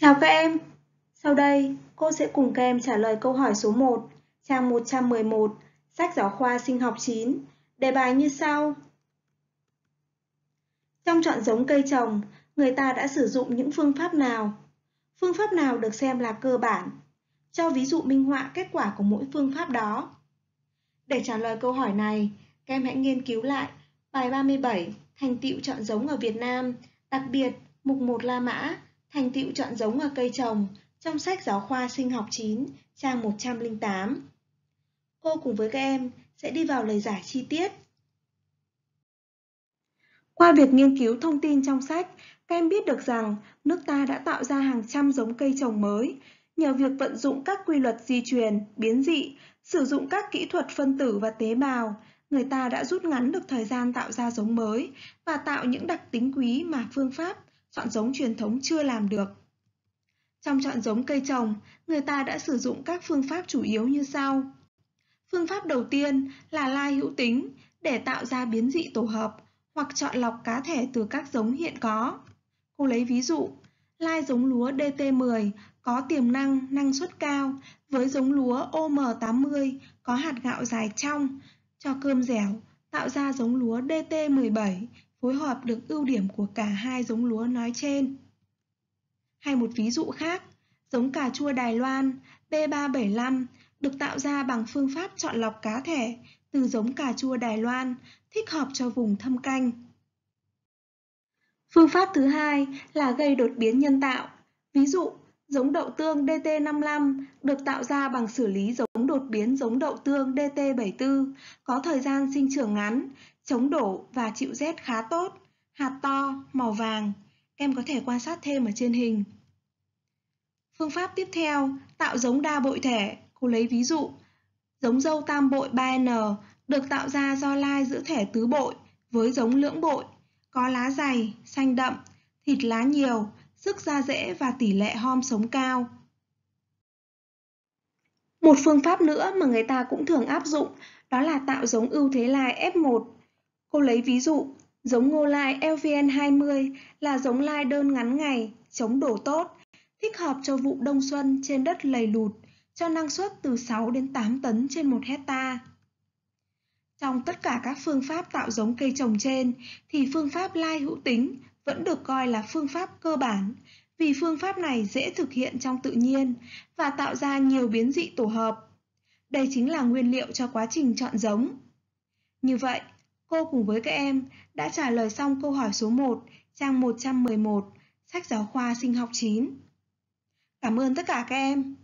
Chào các em! Sau đây, cô sẽ cùng các em trả lời câu hỏi số 1, trang 111, sách giáo khoa sinh học 9, đề bài như sau. Trong chọn giống cây trồng, người ta đã sử dụng những phương pháp nào? Phương pháp nào được xem là cơ bản? Cho ví dụ minh họa kết quả của mỗi phương pháp đó. Để trả lời câu hỏi này, các em hãy nghiên cứu lại bài 37 Thành tựu chọn giống ở Việt Nam, đặc biệt mục 1 La Mã Thành tựu chọn giống và cây trồng trong sách giáo khoa sinh học 9, trang 108. Cô cùng với các em sẽ đi vào lời giải chi tiết. Qua việc nghiên cứu thông tin trong sách, các em biết được rằng nước ta đã tạo ra hàng trăm giống cây trồng mới nhờ việc vận dụng các quy luật di truyền, biến dị, sử dụng các kỹ thuật phân tử và tế bào, người ta đã rút ngắn được thời gian tạo ra giống mới và tạo những đặc tính quý mà phương pháp chọn giống truyền thống chưa làm được. Trong chọn giống cây trồng, người ta đã sử dụng các phương pháp chủ yếu như sau. Phương pháp đầu tiên là lai hữu tính để tạo ra biến dị tổ hợp hoặc chọn lọc cá thể từ các giống hiện có. Cô lấy ví dụ, lai giống lúa DT10 có tiềm năng, năng suất cao với giống lúa OM80 có hạt gạo dài trong, cho cơm dẻo, tạo ra giống lúa DT17 phối hợp được ưu điểm của cả hai giống lúa nói trên. Hay một ví dụ khác, giống cà chua Đài Loan B375 được tạo ra bằng phương pháp chọn lọc cá thể từ giống cà chua Đài Loan thích hợp cho vùng thâm canh. Phương pháp thứ hai là gây đột biến nhân tạo. Ví dụ, giống đậu tương DT55 được tạo ra bằng xử lý giống đột biến giống đậu tương DT74 có thời gian sinh trưởng ngắn chống đổ và chịu rét khá tốt, hạt to, màu vàng. Em có thể quan sát thêm ở trên hình. Phương pháp tiếp theo, tạo giống đa bội thể. Cô lấy ví dụ, giống dâu tam bội 3N được tạo ra do lai giữa thể tứ bội với giống lưỡng bội, có lá dày, xanh đậm, thịt lá nhiều, sức da rễ và tỷ lệ hom sống cao. Một phương pháp nữa mà người ta cũng thường áp dụng đó là tạo giống ưu thế lai F1 Cô lấy ví dụ, giống ngô lai LVN20 là giống lai đơn ngắn ngày, chống đổ tốt, thích hợp cho vụ đông xuân trên đất lầy lụt, cho năng suất từ 6 đến 8 tấn trên 1 hecta. Trong tất cả các phương pháp tạo giống cây trồng trên thì phương pháp lai hữu tính vẫn được coi là phương pháp cơ bản vì phương pháp này dễ thực hiện trong tự nhiên và tạo ra nhiều biến dị tổ hợp. Đây chính là nguyên liệu cho quá trình chọn giống. Như vậy, cô cùng với các em đã trả lời xong câu hỏi số 1, trang 111, sách giáo khoa sinh học 9. Cảm ơn tất cả các em.